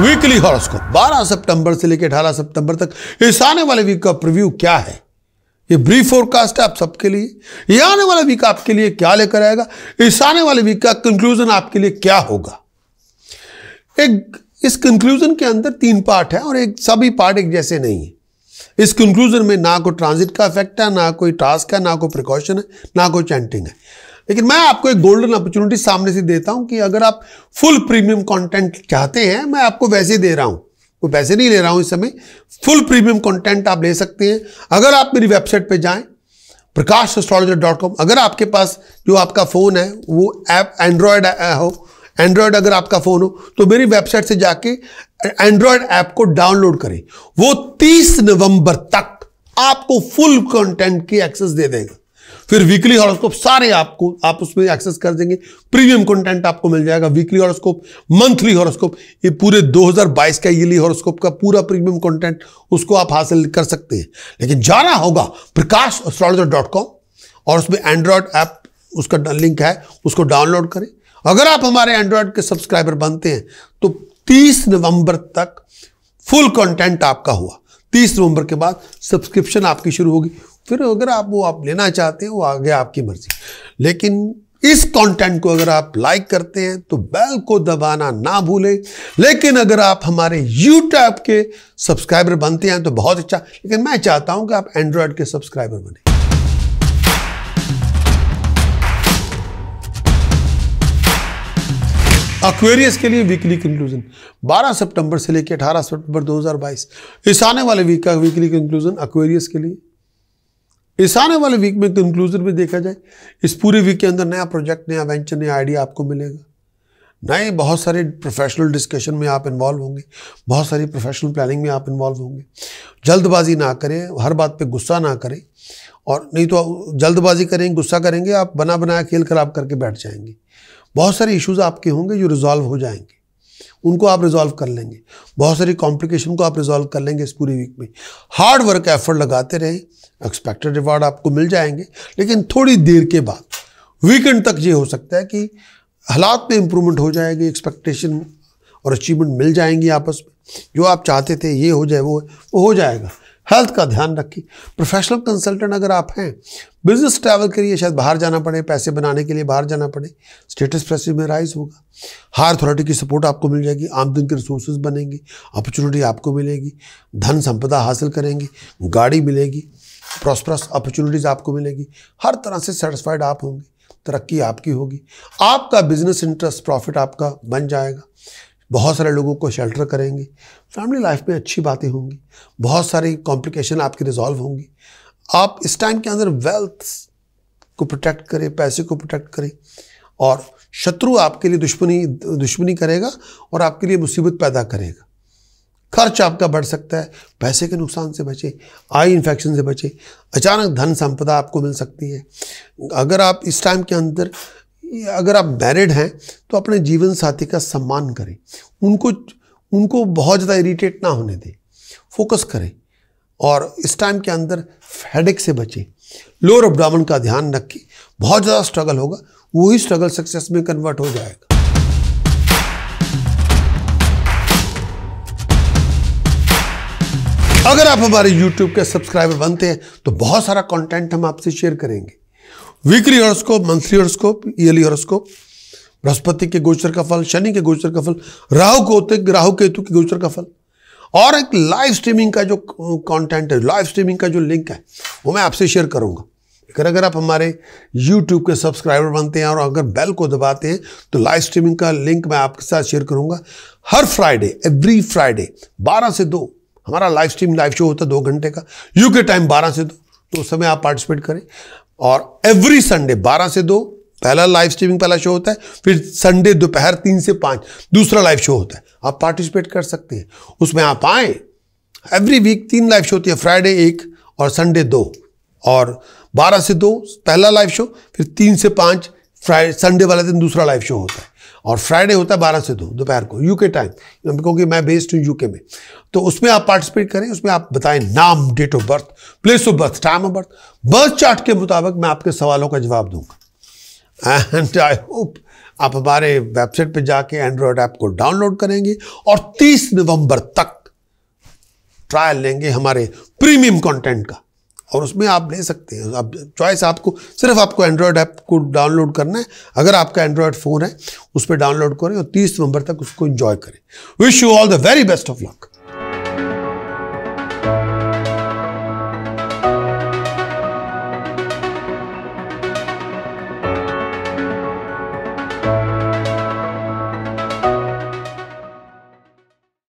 weekly horoscope 12 सितंबर से लेकर 18 सितंबर तक इस आने वाले वीक का प्रीव्यू क्या है ये ब्रीफ फोरकास्ट है आप सबके लिए ये आने वाला वीक आपके लिए क्या लेकर आएगा इस आने वाले वीक का कंक्लूजन आपके लिए क्या होगा एक इस कंक्लूजन के अंदर तीन पार्ट है और एक सभी पार्ट एक जैसे नहीं है इस कंक्लूजन में ना कोई ट्रांजिट का इफेक्ट है ना कोई टास्क है ना कोई प्रिकॉशन है ना कोई चैंटिंग है लेकिन मैं आपको एक गोल्डन अपॉर्चुनिटी सामने से देता हूं कि अगर आप फुल प्रीमियम कंटेंट चाहते हैं मैं आपको वैसे दे रहा हूं कोई पैसे नहीं ले रहा हूं इस समय फुल प्रीमियम कंटेंट आप ले सकते हैं अगर आप मेरी वेबसाइट पर जाएं प्रकाश एस्ट्रोलॉजर डॉट कॉम अगर आपके पास जो आपका फ़ोन है वो ऐप एंड्रॉयड हो एंड्रॉयड अगर आपका फ़ोन हो तो मेरी वेबसाइट से जाके एंड्रॉयड ऐप को डाउनलोड करें वो 30 नवंबर तक आपको फुल कंटेंट की एक्सेस दे देगा फिर वीकली हॉरोस्कोप सारे आपको आप उसमें एक्सेस कर देंगे प्रीमियम कंटेंट आपको मिल जाएगा वीकली हॉरोस्कोप मंथली हॉरोस्कोप ये पूरे 2022 का ईयरली हॉरोस्कोप का पूरा प्रीमियम कंटेंट उसको आप हासिल कर सकते हैं लेकिन जाना होगा प्रकाश और उसमें एंड्रॉयड ऐप उसका लिंक है उसको डाउनलोड करें अगर आप हमारे एंड्रॉयड के सब्सक्राइबर बनते हैं तो 30 नवंबर तक फुल कंटेंट आपका हुआ 30 नवंबर के बाद सब्सक्रिप्शन आपकी शुरू होगी फिर अगर आप वो आप लेना चाहते हैं वो आगे आपकी मर्जी लेकिन इस कंटेंट को अगर आप लाइक करते हैं तो बेल को दबाना ना भूलें लेकिन अगर आप हमारे यूट्यूब के सब्सक्राइबर बनते हैं तो बहुत अच्छा लेकिन मैं चाहता हूं कि आप एंड्रॉयड के सब्सक्राइबर बने अक्वेरियस के लिए वीकली कंक्लूजन 12 सितंबर से लेकर 18 सितंबर 2022 इस आने वाले वीक का वीकली कंक्लूजन अक्वेरियस के लिए इस आने वाले वीक में कंक्लूजन तो में देखा जाए इस पूरे वीक के अंदर नया प्रोजेक्ट नया वेंचर नया आइडिया आपको मिलेगा नए बहुत सारे प्रोफेशनल डिस्कशन में आप इन्वॉल्व होंगे बहुत सारी प्रोफेशनल प्लानिंग में आप इन्वॉल्व होंगे जल्दबाजी ना करें हर बात पे गुस्सा ना करें और नहीं तो जल्दबाजी करेंगे गुस्सा करेंगे आप बना बनाया खेल खराब करके बैठ जाएंगे बहुत सारे इश्यूज़ आपके होंगे जो रिजॉल्व हो जाएंगे उनको आप रिजॉल्व कर लेंगे बहुत सारी कॉम्प्लिकेशन को आप रिजॉल्व कर लेंगे इस पूरी वीक में हार्ड वर्क एफर्ट लगाते रहें एक्सपेक्टेड रिवार्ड आपको मिल जाएंगे लेकिन थोड़ी देर के बाद वीकेंड तक ये हो सकता है कि हालात में इम्प्रूवमेंट हो जाएगी एक्सपेक्टेशन और अचीवमेंट मिल जाएंगी आपस में जो आप चाहते थे ये हो जाए वो वो हो जाएगा हेल्थ का ध्यान रखें प्रोफेशनल कंसल्टेंट अगर आप हैं बिजनेस ट्रैवल के लिए शायद बाहर जाना पड़े पैसे बनाने के लिए बाहर जाना पड़े स्टेटस प्रेसिव में राइज होगा हायर अथॉरिटी की सपोर्ट आपको मिल जाएगी आमदन के रिसोर्सेज बनेंगे अपॉर्चुनिटी आपको मिलेगी धन संपदा हासिल करेंगे गाड़ी मिलेगी प्रॉस्परस अपॉर्चुनिटीज़ आपको मिलेगी हर तरह से सेटिस्फाइड आप होंगे तरक्की आपकी होगी आपका बिजनेस इंटरेस्ट प्रॉफिट आपका बन जाएगा बहुत सारे लोगों को शेल्टर करेंगे फैमिली लाइफ में अच्छी बातें होंगी बहुत सारी कॉम्प्लिकेशन आपकी रिजॉल्व होंगी आप इस टाइम के अंदर वेल्थ को प्रोटेक्ट करें पैसे को प्रोटेक्ट करें और शत्रु आपके लिए दुश्मनी दुश्मनी करेगा और आपके लिए मुसीबत पैदा करेगा खर्च आपका बढ़ सकता है पैसे के नुकसान से बचे आई इन्फेक्शन से बचे अचानक धन संपदा आपको मिल सकती है अगर आप इस टाइम के अंदर अगर आप मैरिड हैं तो अपने जीवन साथी का सम्मान करें उनको उनको बहुत ज़्यादा इरीटेट ना होने दें फोकस करें और इस टाइम के अंदर हेडेक से बचें लोअर अपडामन का ध्यान रखें बहुत ज़्यादा स्ट्रगल होगा वही स्ट्रगल सक्सेस में कन्वर्ट हो जाएगा अगर आप हमारे YouTube के सब्सक्राइबर बनते हैं तो बहुत सारा कंटेंट हम आपसे शेयर करेंगे weekly horoscope monthly horoscope yearly horoscope Brihaspati के गोचर का फल शनि के गोचर का फल राहु को राहु केतु के गोचर का फल और एक लाइव स्ट्रीमिंग का जो कंटेंट है लाइव स्ट्रीमिंग का जो लिंक है वो मैं आपसे शेयर करूंगा लेकिन अगर आप हमारे यूट्यूब के सब्सक्राइबर बनते हैं और अगर बेल को दबाते हैं तो लाइव स्ट्रीमिंग का लिंक मैं आपके साथ शेयर करूंगा हर फ्राइडे एवरी फ्राइडे बारह से दो हमारा लाइव स्ट्रीम लाइव शो होता है दो घंटे का यू के टाइम बारह से दो तो उस समय आप पार्टिसिपेट करें और एवरी संडे बारह से दो पहला लाइव स्ट्रीमिंग पहला शो होता है फिर संडे दोपहर तीन से पाँच दूसरा लाइव शो होता है आप पार्टिसिपेट कर सकते हैं उसमें आप आए एवरी वीक तीन लाइव शो होती है फ्राइडे एक और संडे दो और बारह से दो पहला लाइव शो फिर तीन से पाँच फ्राइडे संडे वाला दिन दूसरा लाइव शो होता है और फ्राइडे होता है बारह से दो दोपहर को यूके टाइम क्योंकि मैं बेस्ड हूँ यूके में तो उसमें आप पार्टिसिपेट करें उसमें आप बताएं नाम date of birth place of birth time of birth birth chart के मुताबिक मैं आपके सवालों का जवाब दूंगा एंड आई होप आप हमारे वेबसाइट पर जाके एंड्रॉयड ऐप को डाउनलोड करेंगे और तीस नवंबर तक ट्रायल लेंगे हमारे प्रीमियम कंटेंट का और उसमें आप ले सकते हैं अब चॉइस आपको सिर्फ आपको एंड्रॉयड ऐप को डाउनलोड करना है अगर आपका एंड्रॉयड फ़ोन है उस पर डाउनलोड करें और तीस नवंबर तक उसको इन्जॉय करें wish you all the very best of luck